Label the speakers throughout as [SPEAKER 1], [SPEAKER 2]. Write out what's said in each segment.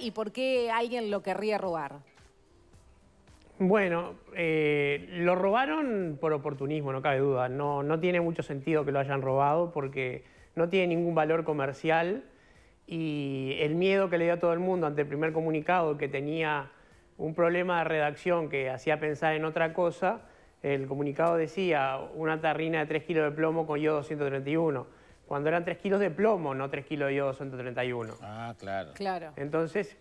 [SPEAKER 1] y por qué alguien lo querría robar?
[SPEAKER 2] Bueno, eh, lo robaron por oportunismo, no cabe duda. No, tiene mucho sentido que lo hayan robado porque no tiene ningún valor comercial y el miedo que le dio a todo el mundo ante el primer comunicado que tenía un problema de redacción que hacía pensar en otra cosa, el comunicado decía una tarrina de 3 kilos de plomo con 231 cuando eran 3 kilos de plomo, no 3 kilos de yodo 131. Ah, claro. claro. Entonces,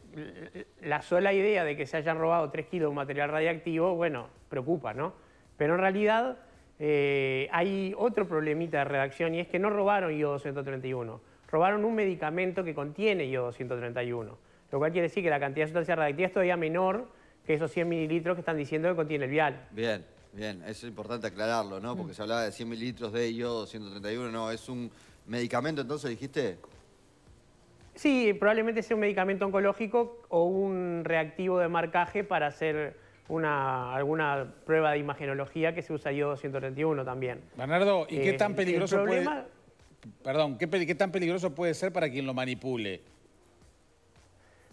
[SPEAKER 2] la sola idea de que se hayan robado 3 kilos de material radiactivo, bueno, preocupa, ¿no? Pero en realidad eh, hay otro problemita de redacción y es que no robaron yodo 131, robaron un medicamento que contiene yodo 131, lo cual quiere decir que la cantidad de sustancia radiactiva es todavía menor que esos 100 mililitros que están diciendo que contiene el vial.
[SPEAKER 3] Bien. Bien, es importante aclararlo, ¿no? Porque mm. se hablaba de 100 mililitros de iodo 131, no, es
[SPEAKER 2] un ¿Medicamento entonces dijiste? Sí, probablemente sea un medicamento oncológico o un reactivo de marcaje para hacer una, alguna prueba de imagenología que se usa IO-231 también. Bernardo, ¿y qué eh, tan peligroso puede... Perdón, ¿qué, ¿qué tan peligroso puede ser para quien lo manipule?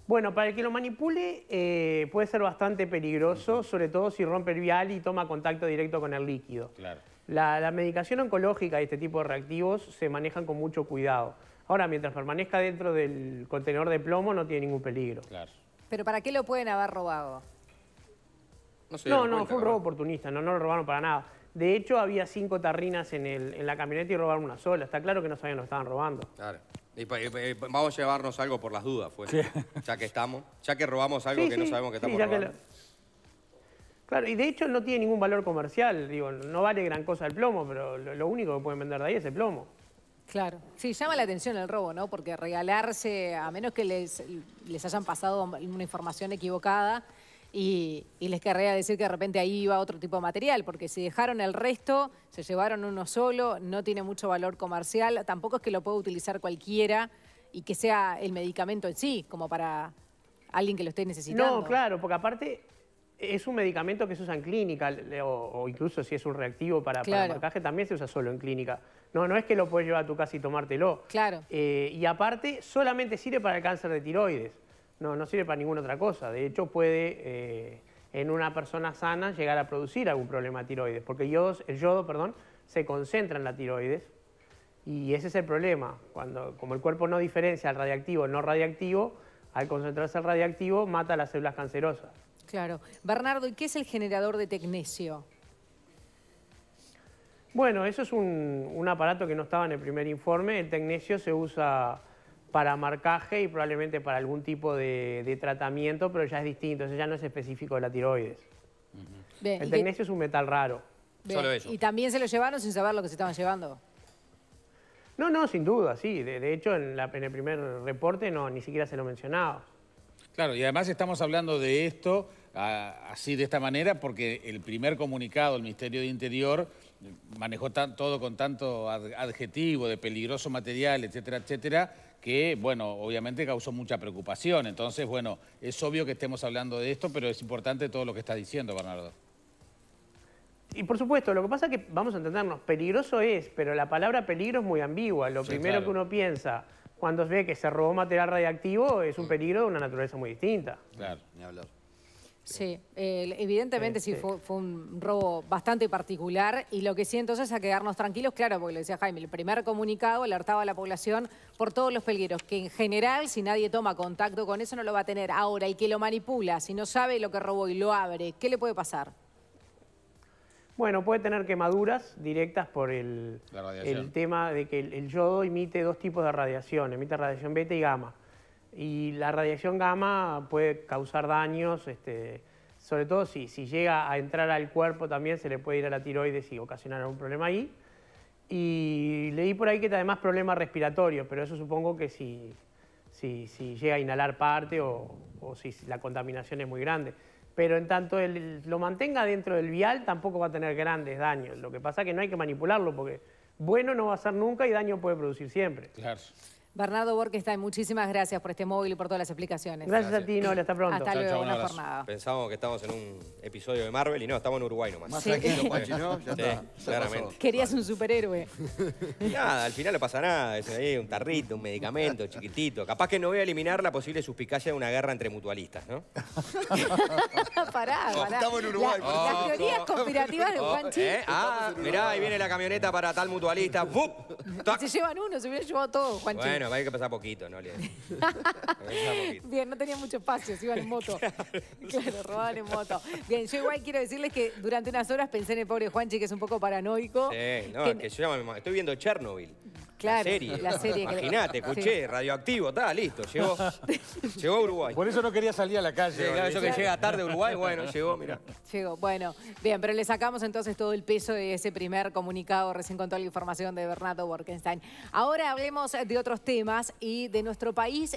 [SPEAKER 2] Bueno, para el que lo manipule eh, puede ser bastante peligroso, sobre todo si rompe el vial y toma contacto directo con el líquido. Claro. La, medicación oncológica y este tipo de reactivos se manejan con mucho cuidado. Ahora, mientras permanezca dentro del contenedor de plomo, no tiene ningún peligro. Claro.
[SPEAKER 1] ¿Pero para qué lo pueden haber robado?
[SPEAKER 2] No, no, fue un robo oportunista, no, no lo robaron para nada. De hecho, había cinco tarrinas en, en la camioneta y robaron una sola. Está claro que no sabían lo que estaban robando. Claro.
[SPEAKER 3] Y, pues, pues, pues, vamos a llevarnos algo por las dudas, pues, Ya que estamos, ya que robamos algo que no sabemos que estamos robando.
[SPEAKER 2] Claro, y de hecho no tiene ningún valor comercial, digo, no vale gran cosa el plomo, pero lo, único que pueden vender de ahí es el plomo. Claro.
[SPEAKER 1] Sí, llama la atención el robo, ¿no? Porque regalarse, a menos que les, les hayan pasado una información equivocada, y, les querría decir que de repente ahí iba otro tipo de material, porque si dejaron el resto, se llevaron uno solo, no tiene mucho valor comercial, tampoco es que lo pueda utilizar cualquiera y que sea el medicamento en sí, como para alguien que lo esté necesitando. No, claro,
[SPEAKER 2] porque aparte es un medicamento que se usa en clínica, o, incluso si es un reactivo para, marcaje, también se usa solo en clínica. No, no es que lo puedes llevar a tu casa y tomártelo. Claro. Eh, y aparte, solamente sirve para el cáncer de tiroides no, no sirve para ninguna otra cosa. De hecho, puede eh, en una persona sana llegar a producir algún problema tiroides, porque el yodo, perdón, se concentra en la tiroides y ese es el problema. Cuando, como el cuerpo no diferencia el radiactivo el no radiactivo, al concentrarse el radiactivo mata las células cancerosas.
[SPEAKER 1] Claro. Bernardo, ¿y qué es el generador de tecnesio?
[SPEAKER 2] Bueno, eso es un, un aparato que no estaba en el primer informe. El tecnesio se usa para marcaje y probablemente para algún tipo de, tratamiento, pero ya es distinto, ya no es específico de la tiroides.
[SPEAKER 1] el tecnesio
[SPEAKER 2] es un metal raro.
[SPEAKER 1] ¿Y también se lo llevaron sin saber lo que se estaban llevando?
[SPEAKER 2] No, no, sin duda, sí. De, hecho, en, el primer reporte no, ni siquiera se lo mencionaba. Claro, y además estamos hablando de esto ah, así, de esta manera, porque el primer comunicado del Ministerio de Interior manejó todo con tanto adjetivo de peligroso material, etcétera, etcétera, que, bueno, obviamente causó mucha preocupación. Entonces, bueno, es obvio que estemos hablando de esto, pero es importante todo lo que está diciendo, Bernardo. Y por supuesto, lo que pasa es que, vamos a entendernos, peligroso es, pero la palabra peligro es muy ambigua. Lo primero que uno piensa cuando se ve que se robó material radiactivo es un mm. peligro de una naturaleza muy distinta. Claro, ni hablar.
[SPEAKER 1] Sí, eh, evidentemente sí este fue, un robo bastante particular y lo que sí entonces a quedarnos tranquilos, claro, porque lo decía Jaime, el primer comunicado alertaba a la población por todos los pelgueros, que en general si nadie toma contacto con eso no lo va a tener. Ahora, el que lo manipula, si no sabe lo que robó y lo abre, ¿qué le puede pasar?
[SPEAKER 2] Bueno, puede tener quemaduras directas por el, el tema de que el, el yodo emite dos tipos de radiación, emite radiación beta y gamma. Y la radiación gamma puede causar daños, este, sobre todo si, llega a entrar al cuerpo también se le puede ir a la tiroides y ocasionar algún problema ahí. Y leí por ahí que además problemas respiratorios, pero eso supongo que si, si, llega a inhalar parte o, o, si la contaminación es muy grande. Pero en tanto lo mantenga dentro del vial tampoco va a tener grandes daños. Lo que pasa es que no hay que manipularlo porque bueno no va a ser nunca y daño puede producir siempre. Claro.
[SPEAKER 1] Bernardo está. muchísimas gracias por este móvil y por todas las explicaciones. Gracias,
[SPEAKER 3] a ti, Nola, hasta pronto. Hasta luego, buena jornada. Pensábamos que estamos en un episodio de Marvel y no, estamos en Uruguay nomás. Más tranquilo, Pachi, ¿no? Ya está. claramente.
[SPEAKER 2] Querías un superhéroe.
[SPEAKER 3] nada, al final no pasa nada. un tarrito, un medicamento chiquitito. Capaz que no voy a eliminar la posible suspicacia de una guerra entre mutualistas, ¿no?
[SPEAKER 1] pará, pará. estamos en Uruguay. La, las teorías conspirativas de oh, Juan ¿Eh?
[SPEAKER 3] Ah, mirá, ahí viene la camioneta para tal mutualista. ¡Bum! Se
[SPEAKER 1] llevan uno, se hubieran llevado todos, Juan Bueno, bueno,
[SPEAKER 3] va a que pasar poquito, ¿no?
[SPEAKER 1] Bien, no tenía mucho espacio, se iban en moto. claro, robaban en moto. Bien, yo igual quiero decirles que durante unas horas pensé en el pobre Juanchi, que es un poco paranoico. Sí,
[SPEAKER 3] no, que, que yo ya me... Estoy viendo Chernobyl. Claro, la serie. Imagínate, escuché, radioactivo, está, listo, llegó. Uruguay. Por eso no quería salir a la calle. que llega tarde a Uruguay, bueno, llegó, mira.
[SPEAKER 1] Llegó, bueno. Bien, pero le sacamos entonces todo el peso de ese primer comunicado, recién con toda la información de Bernardo Borkenstein. Ahora hablemos de otros temas y de nuestro país.